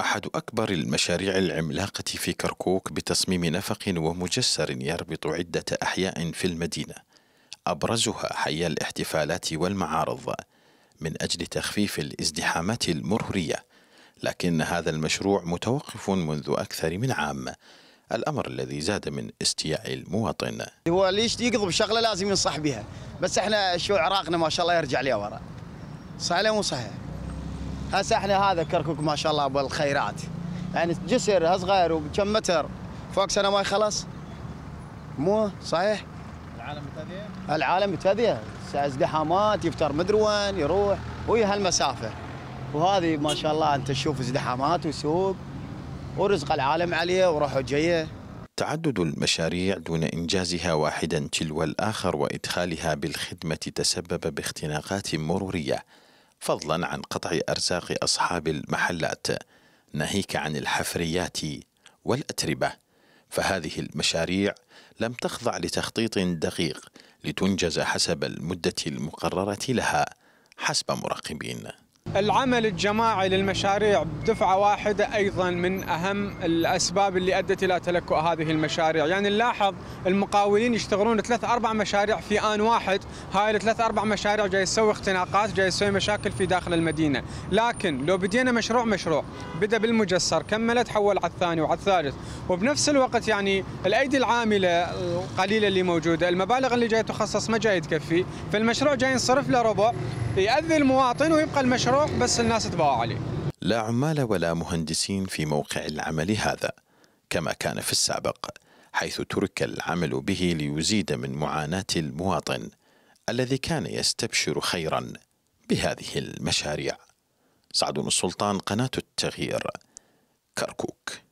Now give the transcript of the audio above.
أحد أكبر المشاريع العملاقة في كركوك بتصميم نفق ومجسر يربط عدة أحياء في المدينة أبرزها حي الاحتفالات والمعارض من أجل تخفيف الازدحامات المرورية لكن هذا المشروع متوقف منذ أكثر من عام الأمر الذي زاد من استياء المواطن هو ليش يقضب شغلة لازم ينصح بها بس احنا شو عراقنا ما شاء الله يرجع لي ورا صحيح مو صحيح هسه احنا هذا كركوك ما شاء الله بالخيرات يعني جسر صغير وكم متر فوق سنه ما يخلص مو صحيح؟ العالم متهذيه؟ العالم متهذيه ازدحامات يفتر مدري وين يروح ويا هالمسافه وهذه ما شاء الله انت تشوف ازدحامات وسوق ورزق العالم عليه وروحه جايه تعدد المشاريع دون إنجازها واحدا تلو الآخر وإدخالها بالخدمة تسبب باختناقات مرورية فضلا عن قطع ارزاق اصحاب المحلات ناهيك عن الحفريات والاتربه فهذه المشاريع لم تخضع لتخطيط دقيق لتنجز حسب المده المقرره لها حسب مراقبين العمل الجماعي للمشاريع بدفعة واحدة أيضا من أهم الأسباب اللي أدت إلى تلكؤ هذه المشاريع يعني نلاحظ المقاولين يشتغلون ثلاث أربع مشاريع في آن واحد هاي الثلاث أربع مشاريع جاي تسوي اختناقات جاي تسوي مشاكل في داخل المدينة لكن لو بدينا مشروع مشروع بدأ بالمجسر كمل تحول على الثاني وعلى الثالث وبنفس الوقت يعني الأيدي العاملة القليلة اللي موجودة المبالغ اللي جاي تخصص ما جاي تكفي فالمشروع جاي ينصرف له ربع يأذي المواطن ويبقى المشروع مشروع بس الناس تباوع عليه لا عمال ولا مهندسين في موقع العمل هذا كما كان في السابق حيث ترك العمل به ليزيد من معاناة المواطن الذي كان يستبشر خيرا بهذه المشاريع سعد السلطان قناة التغيير كركوك